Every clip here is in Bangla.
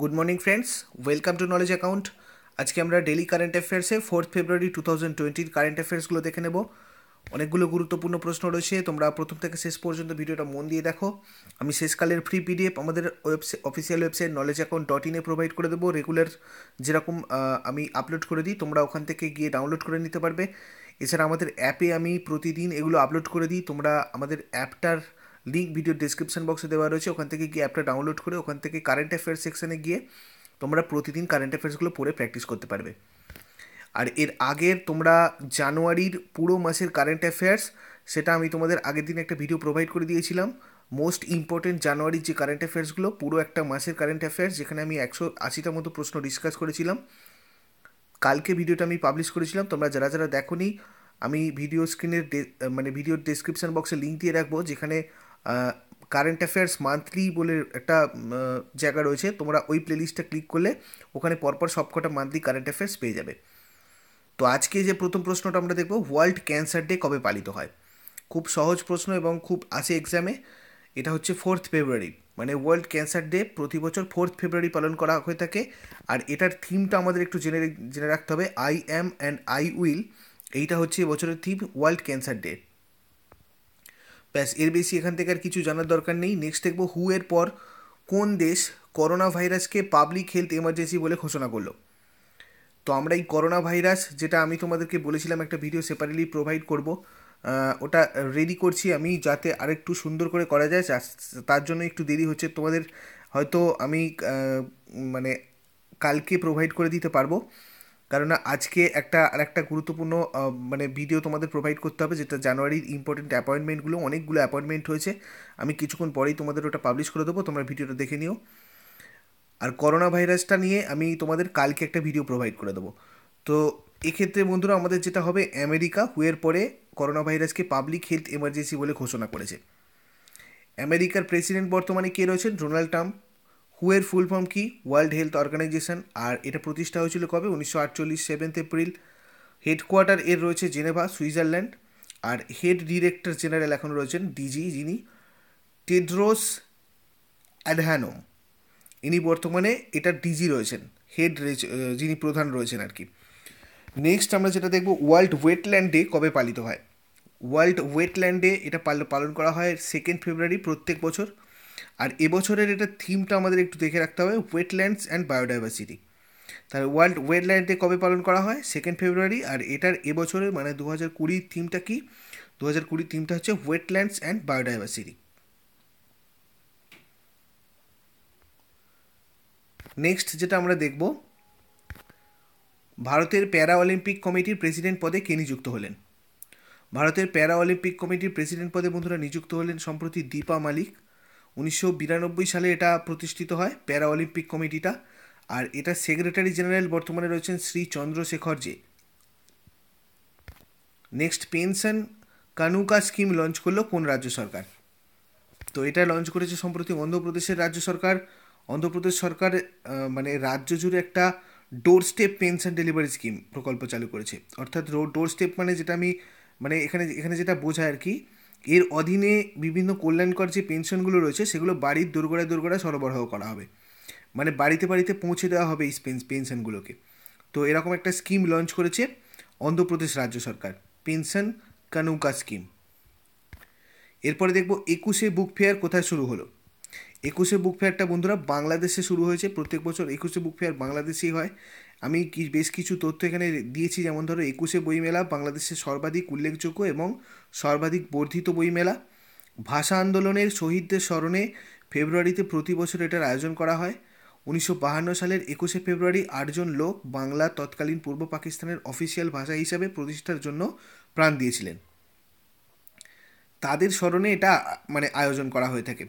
good morning friends welcome to knowledge account আজকে আমরা ডেলি কারেন্ট অ্যাফেয়ার্সে ফোর্থ ফেব্রুয়ারি টু থাউজেন্ড টোয়েন্টির কারেন্ট অ্যাফেয়ার্সগুলো দেখে নেব অনেকগুলো গুরুত্বপূর্ণ প্রশ্ন রয়েছে তোমরা প্রথম থেকে শেষ পর্যন্ত ভিডিওটা মন দিয়ে দেখো আমি শেষকালের ফ্রি পিডিএফ আমাদের website official website knowledge account dot ইনে প্রোভাইড করে দেবো রেগুলার যেরকম আমি আপলোড করে দিই তোমরা ওখান থেকে গিয়ে ডাউনলোড করে নিতে পারবে এছাড়া আমাদের অ্যাপে আমি প্রতিদিন এগুলো আপলোড করে দিই তোমরা আমাদের অ্যাপটার লিঙ্ক ভিডিও ডিসক্রিপশন বক্সে দেওয়া রয়েছে ওখান থেকে গিয়ে অ্যাপটা ডাউনলোড করে ওখান থেকে কারেন্ট অ্যাফেয়ার্স সেকশানে গিয়ে তোমরা প্রতিদিন কারেন্ট অ্যাফেয়ার্সগুলো পড়ে প্র্যাকটিস করতে পারবে আর এর আগের তোমরা জানুয়ারির পুরো মাসের কারেন্ট অ্যাফেয়ার্স সেটা আমি তোমাদের আগের দিন একটা ভিডিও প্রোভাইড করে দিয়েছিলাম মোস্ট ইম্পর্টেন্ট জানুয়ারির যে কারেন্ট অ্যাফেয়ার্সগুলো পুরো একটা মাসের কারেন্ট অ্যাফেয়ার্স যেখানে আমি একশো আশিটা মতো প্রশ্ন ডিসকাস করেছিলাম কালকে ভিডিওটা আমি পাবলিশ করেছিলাম তোমরা যারা যারা দেখো আমি ভিডিও স্ক্রিনের মানে ভিডিও ডেসক্রিপশন বক্সে লিঙ্ক দিয়ে রাখবো যেখানে কারেন্ট অ্যাফেয়ার্স মান্থলি বলে একটা জায়গা রয়েছে তোমরা ওই প্লেলিস্টটা ক্লিক করলে ওখানে পরপর সবকটা মান্থলি কারেন্ট অ্যাফেয়ার্স পেয়ে যাবে তো আজকে যে প্রথম প্রশ্নটা আমরা দেখবো ওয়ার্ল্ড ক্যান্সার ডে কবে পালিত হয় খুব সহজ প্রশ্ন এবং খুব আসে এক্সামে এটা হচ্ছে ফোর্থ ফেব্রুয়ারি মানে ওয়ার্ল্ড ক্যান্সার ডে প্রতি বছর ফোর্থ ফেব্রুয়ারি পালন করা হয়ে থাকে আর এটার থিমটা আমাদের একটু জেনে জেনে রাখতে হবে I am and I will এইটা হচ্ছে বছরের থিম ওয়ার্ল্ড ক্যান্সার ডে ব্যাস এর বেশি এখান থেকে আর কিছু জানার দরকার নেই নেক্সট দেখব হু এর পর কোন দেশ করোনা ভাইরাসকে পাবলিক হেলথ এমার্জেন্সি বলে ঘোষণা করলো তো আমরা এই করোনা ভাইরাস যেটা আমি তোমাদেরকে বলেছিলাম একটা ভিডিও সেপারেটলি প্রোভাইড করব ওটা রেডি করছি আমি যাতে আরেকটু সুন্দর করে করা যায় তার জন্য একটু দেরি হচ্ছে তোমাদের হয়তো আমি মানে কালকে প্রোভাইড করে দিতে পারবো কেননা আজকে একটা আর একটা গুরুত্বপূর্ণ মানে ভিডিও তোমাদের প্রোভাইড করতে হবে যেটা জানুয়ারির ইম্পর্টেন্ট অ্যাপয়েন্টমেন্টগুলো অনেকগুলো অ্যাপয়েন্টমেন্ট হয়েছে আমি কিছুক্ষণ পরেই তোমাদের ওটা পাবলিশ করে দেবো তোমরা ভিডিওটা দেখে নিও আর করোনা ভাইরাসটা নিয়ে আমি তোমাদের কালকে একটা ভিডিও প্রোভাইড করে দেবো তো এক্ষেত্রে বন্ধুরা আমাদের যেটা হবে আমেরিকা হুয়ের পরে করোনা ভাইরাসকে পাবলিক হেলথ এমার্জেন্সি বলে ঘোষণা করেছে আমেরিকার প্রেসিডেন্ট বর্তমানে কে রয়েছেন ডোনাল্ড ট্রাম্প হুয়ের ফুল ফর্ম কি ওয়ার্ল্ড হেলথ অর্গানাইজেশন আর এটা প্রতিষ্ঠা হয়েছিল কবে উনিশশো আটচল্লিশ সেভেন্থ এপ্রিল হেডকোয়ার্টার এর রয়েছে জেনেভা সুইজারল্যান্ড আর হেড ডিরেক্টর জেনারেল এখন রয়েছেন ডিজি যিনি টেড্রোস অ্যাডহ্যানোম ইনি বর্তমানে এটা ডিজি রয়েছেন হেড যিনি প্রধান রয়েছেন আর কি নেক্সট আমরা যেটা দেখব ওয়ার্ল্ড ওয়েটল্যান্ড ডে কবে পালিত হয় ওয়ার্ল্ড ওয়েটল্যান্ড ডে এটা পালন করা হয় সেকেন্ড ফেব্রুয়ারি প্রত্যেক বছর আর এবছরের এটা থিমটা আমাদের একটু দেখে রাখতে হবে ওয়েটল্যান্ডস অ্যান্ড বায়োডাইভার্সিটি তাহলে ওয়ার্ল্ড ওয়েটল্যান্ড ডে কবে পালন করা হয় সেকেন্ড ফেব্রুয়ারি আর এটার এবছরের মানে দু হাজার কুড়ির থিমটা কি দু হাজার কুড়ির থিমটা হচ্ছে ওয়েটল্যান্ডস অ্যান্ড বায়োডাইভার্সিটি নেক্সট যেটা আমরা দেখব ভারতের প্যারা অলিম্পিক কমিটির প্রেসিডেন্ট পদে কে নিযুক্ত হলেন ভারতের প্যারা অলিম্পিক কমিটির প্রেসিডেন্ট পদে বন্ধুরা নিযুক্ত হলেন সম্প্রতি দীপা মালিক উনিশশো বিরানব্বই সালে এটা প্রতিষ্ঠিত হয় প্যারা অলিম্পিক কমিটিটা আর এটা সেক্রেটারি জেনারেল বর্তমানে রয়েছেন Shri Chandrashekhar J next pension Kanuka scheme launch করলো কোন রাজ্য সরকার তো এটা লঞ্চ করেছে সম্প্রতি অন্ধ্রপ্রদেশের রাজ্য সরকার অন্ধ্রপ্রদেশ সরকার মানে রাজ্য জুড়ে একটা door step pension delivery scheme প্রকল্প চালু করেছে অর্থাৎ ডোর স্টেপ মানে যেটা আমি মানে এখানে এখানে যেটা বোঝায় আর কি এর অধীনে বিভিন্ন কল্যাণকর যে পেনশনগুলো রয়েছে সেগুলো বাড়ির দোরগোড়ায় দোরগোড়ায় সরবরাহ করা হবে মানে বাড়িতে বাড়িতে পৌঁছে দেওয়া হবে এই পেনশনগুলোকে তো এরকম একটা স্কিম লঞ্চ করেছে অন্ধ্রপ্রদেশ রাজ্য সরকার পেনশন কানুকা স্কিম এরপরে দেখব একুশে বুক ফেয়ার কোথায় শুরু হলো একুশে বুক ফেয়ারটা বন্ধুরা বাংলাদেশে শুরু হয়েছে প্রত্যেক বছর একুশে বুক ফেয়ার বাংলাদেশেই হয় আমি কি বেশ কিছু তথ্য এখানে দিয়েছি যেমন ধরো একুশে বইমেলা বাংলাদেশের সর্বাধিক উল্লেখযোগ্য এবং সর্বাধিক বর্ধিত বইমেলা ভাষা আন্দোলনের শহীদদের স্মরণে ফেব্রুয়ারিতে প্রতি বছর এটার আয়োজন করা হয় উনিশশো বাহান্ন সালের একুশে ফেব্রুয়ারি আটজন লোক বাংলা তৎকালীন পূর্ব পাকিস্তানের অফিসিয়াল ভাষা হিসাবে প্রতিষ্ঠার জন্য প্রাণ দিয়েছিলেন তাদের স্মরণে এটা মানে আয়োজন করা হয়ে থাকে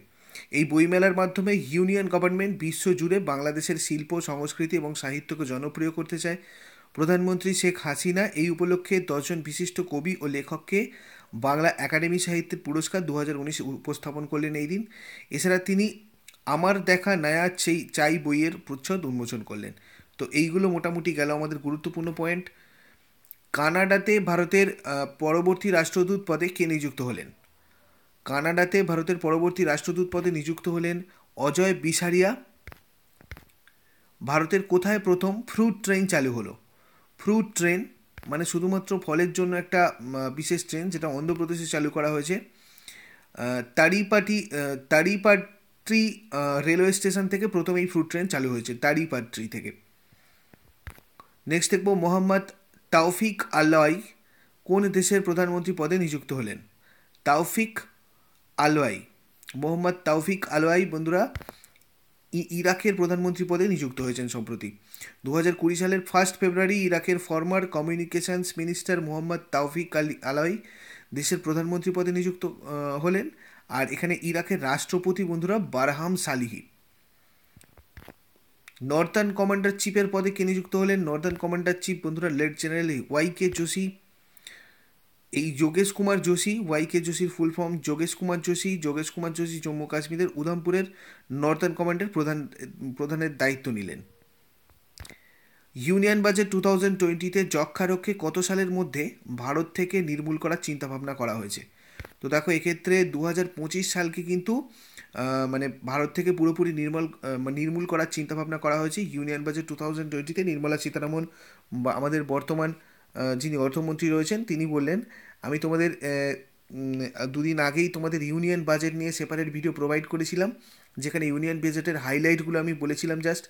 এই বইমেলার মাধ্যমে ইউনিয়ন গভর্নমেন্ট বিশ্বজুড়ে বাংলাদেশের শিল্প সংস্কৃতি এবং সাহিত্যকে জনপ্রিয় করতে চায় প্রধানমন্ত্রী শেখ হাসিনা এই উপলক্ষে দশজন বিশিষ্ট কবি ও লেখককে বাংলা একাডেমি সাহিত্যের পুরস্কার দু উপস্থাপন করলেন এই দিন এছাড়া তিনি আমার দেখা নায়া চেই চাই বইয়ের প্রচ্ছদ উন্মোচন করলেন তো এইগুলো মোটামুটি গেল আমাদের গুরুত্বপূর্ণ পয়েন্ট কানাডাতে ভারতের পরবর্তী রাষ্ট্রদূত পদে কে নিযুক্ত হলেন কানাডাতে ভারতের পরবর্তী রাষ্ট্রদূত পদে নিযুক্ত হলেন অজয় বিসারিয়া ভারতের কোথায় প্রথম ফ্রুট ট্রেন চালু হলো ফ্রুট ট্রেন মানে শুধুমাত্র ফলের জন্য একটা বিশেষ ট্রেন যেটা অন্ধ্রপ্রদেশে চালু করা হয়েছে তারিপাটি তারিপাট্রি রেলওয়ে স্টেশন থেকে প্রথম এই ফ্রুট ট্রেন চালু হয়েছে তারিপাট্রি থেকে নেক্সট দেখব মোহাম্মদ তাওফিক আল্লাই কোন দেশের প্রধানমন্ত্রী পদে নিযুক্ত হলেন তাওফিক আলওয়াই মোহাম্মদ তাওফিক আলওয়াই বন্ধুরা ইরাকের প্রধানমন্ত্রী পদে নিযুক্ত হয়েছেন সম্প্রতি দু হাজার কুড়ি সালের ফার্স্ট ফেব্রুয়ারি ইরাকের ফর্মার কমিউনিকেশনস মিনিস্টার মোহাম্মদ তাওফিক আলী আলওয়াই দেশের প্রধানমন্ত্রী পদে নিযুক্ত হলেন আর এখানে ইরাকের রাষ্ট্রপতি বন্ধুরা বারহাম সালিহি নর্দার্ন কমান্ডার চিফের পদে কে নিযুক্ত হলেন নর্দার্ন কমান্ডার চিফ বন্ধুরা Lt general Y K Joshi এই যোগেশ কুমার যোশী কে যোশীর ফুল ফর্ম যোগেশ কুমার যোশী যোগেশ কুমার যোশী জম্মু কাশ্মীরের উদমপুরের নর্দার্ন কমান্ডের প্রধান প্রধানের দায়িত্ব নিলেন ইউনিয়ন বাজেট টু থাউজেন্ড টোয়েন্টিতে যক্ষারক্ষে কত সালের মধ্যে ভারত থেকে নির্মূল করার চিন্তাভাবনা করা হয়েছে তো দেখো এক্ষেত্রে দু হাজার পঁচিশ সালকে কিন্তু মানে ভারত থেকে পুরোপুরি নির্মল নির্মূল করার চিন্তাভাবনা করা হয়েছে ইউনিয়ন বাজেট টু থাউজেন্ড টোয়েন্টিতে নির্মলা সীতারামন বা আমাদের বর্তমান যিনি অর্থমন্ত্রী রয়েছেন তিনি বললেন আমি তোমাদের দুদিন আগেই তোমাদের ইউনিয়ন বাজেট নিয়ে সেপারেট ভিডিও প্রোভাইড করেছিলাম যেখানে ইউনিয়ন বাজেটের হাইলাইটগুলো আমি বলেছিলাম জাস্ট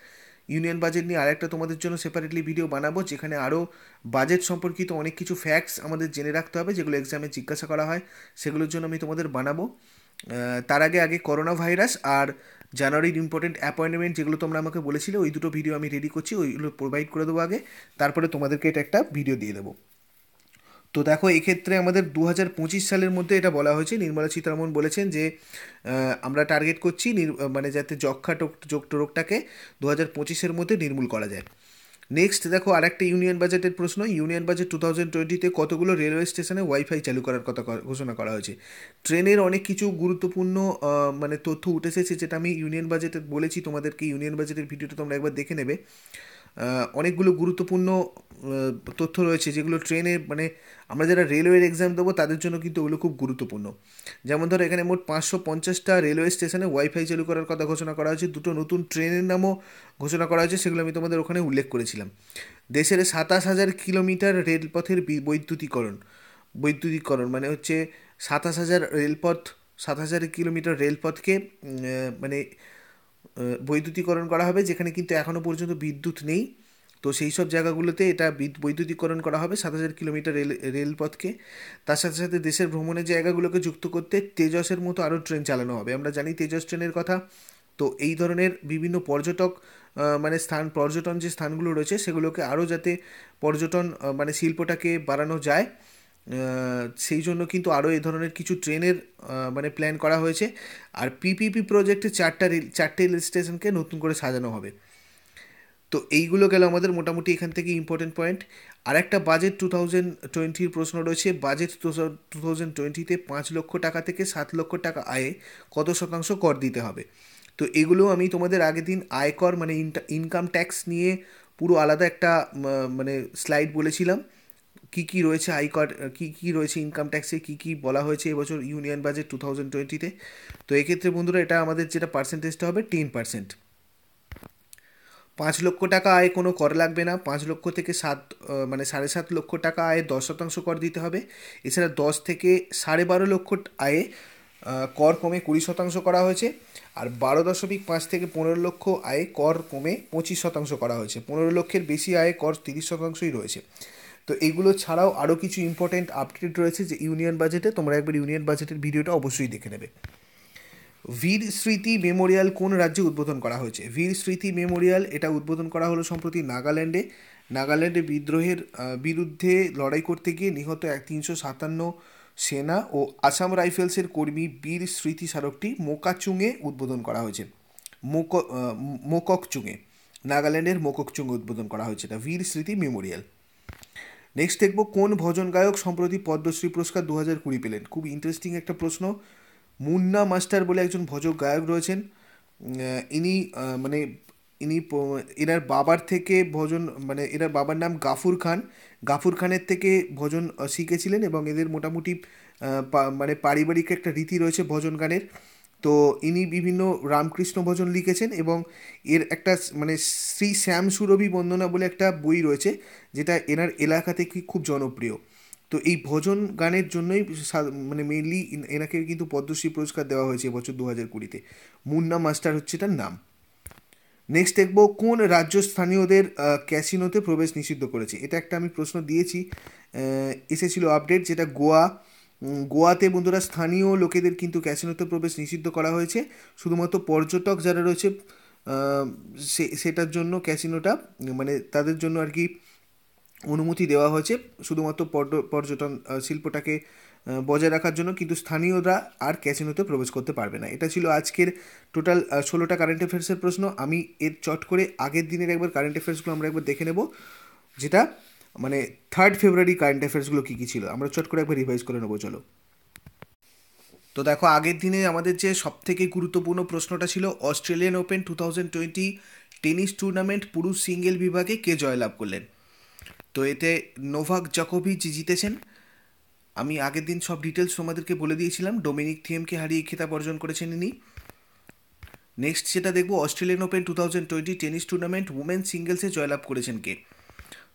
ইউনিয়ন বাজেট নিয়ে আরেকটা তোমাদের জন্য সেপারেটলি ভিডিও বানাবো যেখানে আরও বাজেট সম্পর্কিত অনেক কিছু ফ্যাক্টস আমাদের জেনে রাখতে হবে যেগুলো এক্সামে জিজ্ঞাসা করা হয় সেগুলোর জন্য আমি তোমাদের বানাবো তার আগে আগে করোনা ভাইরাস আর জানুয়ারির ইম্পর্টেন্ট অ্যাপয়েন্টমেন্ট যেগুলো তোমরা আমাকে বলেছিলে ওই দুটো ভিডিও আমি রেডি করছি ওইগুলো প্রোভাইড করে দেবো আগে তারপরে তোমাদেরকে এটা একটা ভিডিও দিয়ে দেবো তো দেখো এক্ষেত্রে আমাদের দু হাজার পঁচিশ সালের মধ্যে এটা বলা হয়েছে নির্মলা সীতারামন বলেছেন যে আমরা টার্গেট করছি মানে যাতে যক্ষা টোক রোগটাকে দু হাজার পঁচিশের মধ্যে নির্মূল করা যায় নেক্সট দেখো আর একটা ইউনিয়ন বাজেটের প্রশ্ন ইউনিয়ন বাজেট টু থাউজেন্ড টোয়েন্টিতে কতগুলো রেলওয়ে স্টেশনে ওয়াইফাই চালু করার কথা ঘোষণা করা হয়েছে ট্রেনের অনেক কিছু গুরুত্বপূর্ণ মানে তথ্য উঠে এসেছে যেটা আমি ইউনিয়ন বাজেটে বলেছি তোমাদেরকে ইউনিয়ন বাজেটের ভিডিওটা তোমরা একবার দেখে নেবে অনেকগুলো গুরুত্বপূর্ণ তথ্য রয়েছে যেগুলো ট্রেনে মানে আমরা যারা রেলওয়ের এক্সাম দেবো তাদের জন্য কিন্তু ওগুলো খুব গুরুত্বপূর্ণ যেমন ধরো এখানে মোট পাঁচশো পঞ্চাশটা রেলওয়ে স্টেশনে ওয়াইফাই চালু করার কথা ঘোষণা করা হয়েছে দুটো নতুন ট্রেনের নামও ঘোষণা করা হয়েছে সেগুলো আমি তোমাদের ওখানে উল্লেখ করেছিলাম দেশের সাতাশ হাজার কিলোমিটার রেলপথের বৈদ্যুতিকরণ বৈদ্যুতিকরণ মানে হচ্ছে সাতাশ হাজার রেলপথ সাত হাজার কিলোমিটার রেলপথকে মানে বৈদ্যুতিকরণ করা হবে যেখানে কিন্তু এখনও পর্যন্ত বিদ্যুৎ নেই তো সেই সব জায়গাগুলোতে এটা বৈদ্যুতিকরণ করা হবে সাত হাজার কিলোমিটার রেল রেলপথকে তার সাথে সাথে দেশের ভ্রমণের জায়গাগুলোকে যুক্ত করতে তেজসের মতো আরও ট্রেন চালানো হবে আমরা জানি তেজস ট্রেনের কথা তো এই ধরনের বিভিন্ন পর্যটক মানে স্থান পর্যটন যে স্থানগুলো রয়েছে সেগুলোকে আরও যাতে পর্যটন মানে শিল্পটাকে বাড়ানো যায় সেই জন্য কিন্তু আরও এই ধরনের কিছু ট্রেনের মানে প্ল্যান করা হয়েছে আর পিপিপি প্রজেক্টে চারটা রেল চারটে রেল স্টেশনকে নতুন করে সাজানো হবে তো এইগুলো গেল আমাদের মোটামুটি এখান থেকে ইম্পর্টেন্ট পয়েন্ট আর একটা বাজেট টু থাউজেন্ড টোয়েন্টির প্রশ্ন রয়েছে বাজেট টু টু থাউজেন্ড টোয়েন্টিতে পাঁচ লক্ষ টাকা থেকে সাত লক্ষ টাকা আয়ে কত শতাংশ কর দিতে হবে তো এগুলো আমি তোমাদের আগের দিন আয়কর মানে ইনকাম ট্যাক্স নিয়ে পুরো আলাদা একটা মানে স্লাইড বলেছিলাম কী কী রয়েছে আয়কর কী কী রয়েছে ইনকাম ট্যাক্সে কী কী বলা হয়েছে এবছর ইউনিয়ন বাজেট টু থাউজেন্ড টোয়েন্টিতে তো এক্ষেত্রে বন্ধুরা এটা আমাদের যেটা পার্সেন্টেজটা হবে টেন পার্সেন্ট পাঁচ লক্ষ টাকা আয় কোনো কর লাগবে না পাঁচ লক্ষ থেকে সাত মানে সাড়ে সাত লক্ষ টাকা আয়ে দশ শতাংশ কর দিতে হবে এছাড়া দশ থেকে সাড়ে বারো লক্ষ আয়ে কর কমে কুড়ি শতাংশ করা হয়েছে আর বারো দশমিক পাঁচ থেকে পনেরো লক্ষ আয়ে কর কমে পঁচিশ শতাংশ করা হয়েছে পনেরো লক্ষের বেশি আয়ে কর তিরিশ শতাংশই রয়েছে তো এগুলো ছাড়াও আরও কিছু ইম্পর্টেন্ট আপডেট রয়েছে যে ইউনিয়ন বাজেটে তোমরা একবার ইউনিয়ন বাজেটের ভিডিওটা অবশ্যই দেখে নেবে ভীর স্মৃতি মেমোরিয়াল কোন রাজ্যে উদ্বোধন করা হয়েছে বীর স্মৃতি মেমোরিয়াল এটা উদ্বোধন করা হলো সম্প্রতি নাগাল্যান্ডে নাগাল্যান্ডে বিদ্রোহের বিরুদ্ধে লড়াই করতে গিয়ে নিহত এক তিনশো সাতান্ন সেনা ও আসাম রাইফেলসের কর্মী বীর স্মৃতি স্মারকটি মোকাচুঙে উদ্বোধন করা হয়েছে মোক মোককচুঙে নাগাল্যান্ডের মোককচুঙে উদ্বোধন করা হয়েছে এটা বীর স্মৃতি মেমোরিয়াল নেক্সট দেখব কোন ভজন গায়ক সম্প্রতি পদ্মশ্রী পুরস্কার দু হাজার কুড়ি পেলেন খুব ইন্টারেস্টিং একটা প্রশ্ন মুন্না মাস্টার বলে একজন ভজক গায়ক রয়েছেন ইনি মানে ইনি এনার বাবার থেকে ভজন মানে এনার বাবার নাম গাফুর খান গাফুর খানের থেকে ভজন শিখেছিলেন এবং এদের মোটামুটি মানে পারিবারিক একটা রীতি রয়েছে ভজন গানের তো ইনি বিভিন্ন রামকৃষ্ণ ভজন লিখেছেন এবং এর একটা মানে শ্রী শ্যাম সুরভি বন্দনা বলে একটা বই রয়েছে যেটা এনার এলাকাতে খুব জনপ্রিয় তো এই ভজন গানের জন্যই মানে মেনলি এনাকে কিন্তু পদ্মশ্রী পুরস্কার দেওয়া হয়েছে এবছর দু হাজার কুড়িতে মুন্না মাস্টার হচ্ছে তার নাম নেক্সট দেখব কোন রাজ্য স্থানীয়দের ক্যাসিনোতে প্রবেশ নিষিদ্ধ করেছে এটা একটা আমি প্রশ্ন দিয়েছি এসেছিল আপডেট যেটা গোয়া গোয়াতে বন্ধুরা স্থানীয় লোকেদের কিন্তু ক্যাসিনোতে প্রবেশ নিষিদ্ধ করা হয়েছে শুধুমাত্র পর্যটক যারা রয়েছে সেটার জন্য ক্যাসিনোটা মানে তাদের জন্য আর কি অনুমতি দেওয়া হয়েছে শুধুমাত্র পর্যটন শিল্পটাকে বজায় রাখার জন্য কিন্তু স্থানীয়রা আর ক্যাসিনোতে প্রবেশ করতে পারবে না এটা ছিল আজকের টোটাল ষোলোটা কারেন্ট অ্যাফেয়ার্সের প্রশ্ন আমি এর চট করে আগের দিনের একবার কারেন্ট অ্যাফেয়ার্সগুলো আমরা একবার দেখে নেব যেটা মানে থার্ড ফেব্রুয়ারি কারেন্ট অ্যাফেয়ার্সগুলো কী কী ছিল আমরা চট করে একবার রিভাইজ করে নেবো চলো তো দেখো আগের দিনে আমাদের যে সব থেকে গুরুত্বপূর্ণ প্রশ্নটা ছিল Australian Open two thousand twenty tennis tournament পুরুষ সিঙ্গেল বিভাগে কে জয়লাভ করলেন তো এতে নোভাক জকোভিচ জিতেছেন আমি আগের দিন সব ডিটেলস তোমাদেরকে বলে দিয়েছিলাম ডোমিনিক থিয়েমকে হারিয়ে খেতাব অর্জন করেছেন ইনি নেক্সট যেটা দেখবো Australian Open two thousand twenty tennis tournament women সিঙ্গেলসে জয়লাভ করেছেন কে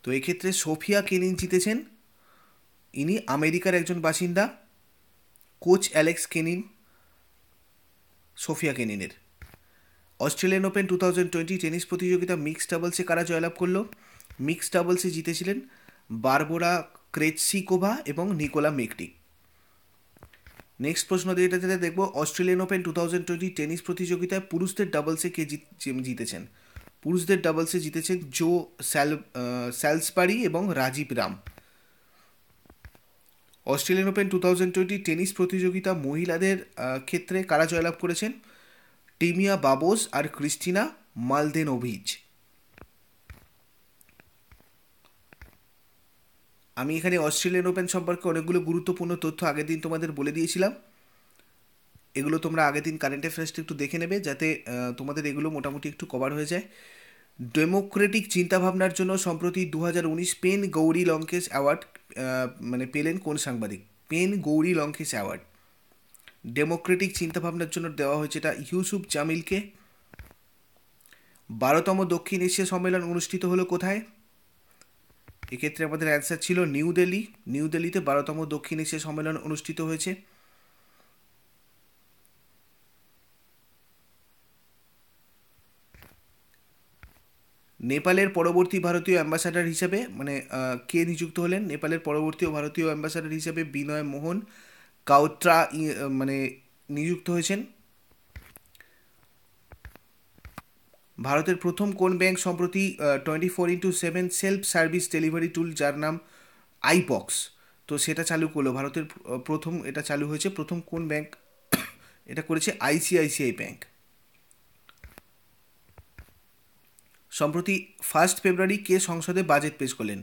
তো এক্ষেত্রে সোফিয়া কেনিন জিতেছেন ইনি আমেরিকার একজন বাসিন্দা কোচ অ্যালেক্স কেনিন সোফিয়া কেনিনের Australian Open two thousand twenty tennis প্রতিযোগিতা মিক্স ডাবলসে কারা জয়লাভ করলো মিক্স ডাবলসে জিতেছিলেন বারবোরা ক্রেটসিকোভা এবং নিকোলা মেকটি নেক্সট প্রশ্ন দিয়ে যেটা দেখবো Australian Open two thousand twenty tennis প্রতিযোগিতায় পুরুষদের ডাবলসে কে জিতেছেন পুরুষদের ডাবলসে জিতেছেন জো স্যাল স্যালসপারি এবং Rajeev Ram Australian Open two thousand twenty tennis প্রতিযোগিতা মহিলাদের ক্ষেত্রে কারা জয়লাভ করেছেন টিমিয়া বাবোস আর ক্রিস্টিনা মালদেন অভিজ আমি এখানে অস্ট্রেলিয়ান ওপেন সম্পর্কে অনেকগুলো গুরুত্বপূর্ণ তথ্য আগের দিন তোমাদের বলে দিয়েছিলাম এগুলো তোমরা আগের দিন কারেন্ট অ্যাফেয়ার্সটা একটু দেখে নেবে যাতে তোমাদের এগুলো মোটামুটি একটু কভার হয়ে যায় ডেমোক্রেটিক চিন্তাভাবনার জন্য সম্প্রতি দু পেন গৌরী লঙ্কেশ অ্যাওয়ার্ড মানে পেলেন কোন সাংবাদিক PEN Gauri Lankesh award democratic চিন্তাভাবনার জন্য দেওয়া হয়েছে এটা ইউসুফ জামিলকে বারোতম দক্ষিণ এশিয়া সম্মেলন অনুষ্ঠিত হলো কোথায় এক্ষেত্রে আমাদের অ্যান্সার ছিল নিউ দিল্লি নিউ দিল্লিতে বারোতম দক্ষিণ এশিয়া সম্মেলন অনুষ্ঠিত হয়েছে নেপালের পরবর্তী ভারতীয় অ্যাম্বাসাডার হিসেবে মানে কে নিযুক্ত হলেন নেপালের পরবর্তী ভারতীয় অ্যাম্বাসাডার হিসেবে বিনয় মোহন কাউট্রা মানে নিযুক্ত হয়েছেন ভারতের প্রথম কোন ব্যাংক সম্প্রতি twenty four into seven self service delivery tool যার নাম আইপক্স তো সেটা চালু করলো ভারতের প্রথম এটা চালু হয়েছে প্রথম কোন ব্যাংক এটা করেছে আইসিআইসিআই ব্যাংক সম্প্রতি ফার্স্ট ফেব্রুয়ারি কে সংসদে বাজেট পেশ করলেন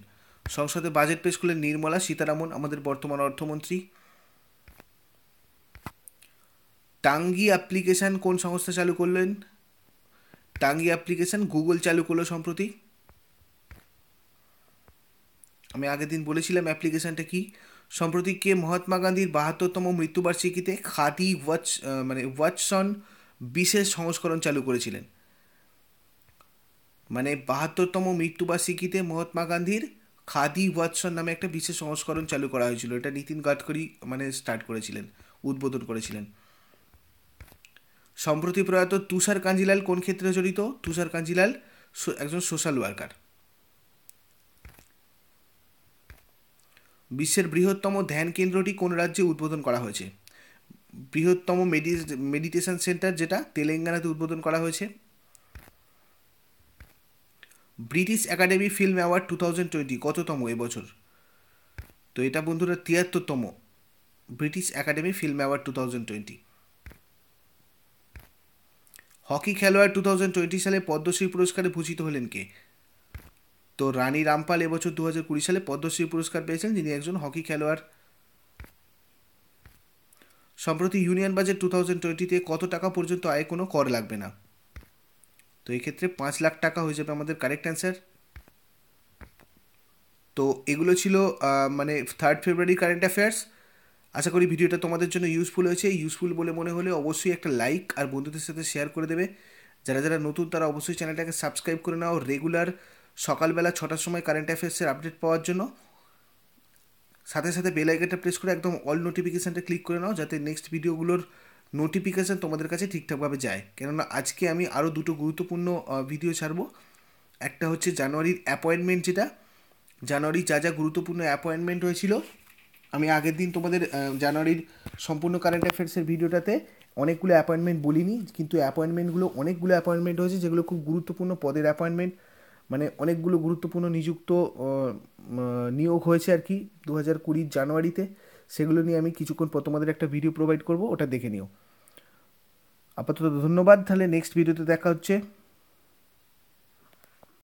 সংসদে বাজেট পেশ করলেন নির্মলা সীতারামন আমাদের বর্তমান অর্থমন্ত্রী টাঙ্গি অ্যাপ্লিকেশান কোন সংস্থা চালু করলেন টাঙ্গি অ্যাপ্লিকেশান গুগল চালু করলো সম্প্রতি আমি আগের দিন বলেছিলাম অ্যাপ্লিকেশানটা কি সম্প্রতি কে মহাত্মা গান্ধীর বাহাত্তরতম মৃত্যুবার্ষিকীতে খাদি ওয়াচ মানে ওয়াচসন বিশেষ সংস্করণ চালু করেছিলেন মানে বাহাত্তরতম মৃত্যুবার্ষিকীতে মহাত্মা গান্ধীর খাদি ওয়াটসন নামে একটা বিশেষ সংস্করণ চালু করা হয়েছিল এটা নীতিন গাডকরি মানে স্টার্ট করেছিলেন উদ্বোধন করেছিলেন সম্প্রতি প্রয়াত তুষার কাঞ্জিলাল কোন ক্ষেত্রে জড়িত তুষার কাঞ্জিলাল একজন সোশ্যাল ওয়ার্কার বিশ্বের বৃহত্তম ধ্যান কেন্দ্রটি কোন রাজ্যে উদ্বোধন করা হয়েছে বৃহত্তম মেডিটেশন সেন্টার যেটা তেলেঙ্গানাতে উদ্বোধন করা হয়েছে British Academy Film Award two thousand twenty কততম এবছর তো এটা বন্ধুরা তিয়াত্তরতম British Academy Film Award two thousand twenty hockey খেলোয়াড় টু থাউজেন্ড টোয়েন্টি সালে পদ্মশ্রী পুরস্কারে ভূষিত হলেন কে তো রানী রামপাল এবছর দু হাজার কুড়ি সালে পদ্মশ্রী পুরস্কার পেয়েছেন যিনি একজন হকি খেলোয়াড় সম্প্রতি ইউনিয়ন বাজেট টু থাউজেন্ড টোয়েন্টিতে কত টাকা পর্যন্ত আয় কোনো কর লাগবে না তো এক্ষেত্রে পাঁচ লাখ টাকা হয়ে যাবে আমাদের কারেক্ট অ্যান্সার তো এগুলো ছিল মানে থার্ড ফেব্রুয়ারি কারেন্ট অ্যাফেয়ার্স আশা করি ভিডিওটা তোমাদের জন্য ইউজফুল হয়েছে ইউজফুল বলে মনে হলে অবশ্যই একটা লাইক আর বন্ধুদের সাথে শেয়ার করে দেবে যারা যারা নতুন তারা অবশ্যই চ্যানেলটাকে সাবস্ক্রাইব করে নাও রেগুলার সকালবেলা ছটার সময় কারেন্ট অ্যাফেয়ার্সের আপডেট পাওয়ার জন্য সাথে সাথে বেল আইকনটা প্রেস করে একদম অল নোটিফিকেশানটা ক্লিক করে নাও যাতে নেক্সট ভিডিওগুলোর নোটিফিকেশান তোমাদের কাছে ঠিকঠাকভাবে যায় কেননা আজকে আমি আরও দুটো গুরুত্বপূর্ণ ভিডিও ছাড়বো একটা হচ্ছে জানুয়ারির অ্যাপয়েন্টমেন্ট যেটা জানুয়ারি যা যা গুরুত্বপূর্ণ অ্যাপয়েন্টমেন্ট হয়েছিল আমি আগের দিন তোমাদের জানুয়ারির সম্পূর্ণ কারেন্ট অ্যাফেয়ার্সের ভিডিওটাতে অনেকগুলো অ্যাপয়েন্টমেন্ট বলিনি কিন্তু অ্যাপয়েন্টমেন্টগুলো অনেকগুলো অ্যাপয়েন্টমেন্ট হয়েছে যেগুলো খুব গুরুত্বপূর্ণ পদের অ্যাপয়েন্টমেন্ট মানে অনেকগুলো গুরুত্বপূর্ণ নিযুক্ত নিয়োগ হয়েছে আর কি দু হাজার কুড়ির জানুয়ারিতে সেগুলো নিয়ে আমি কিছুক্ষণ পর তোমাদের একটা ভিডিও প্রোভাইড করব ওটা দেখে নিও আপাতত ধন্যবাদ তাহলে নেক্সট ভিডিওতে দেখা হচ্ছে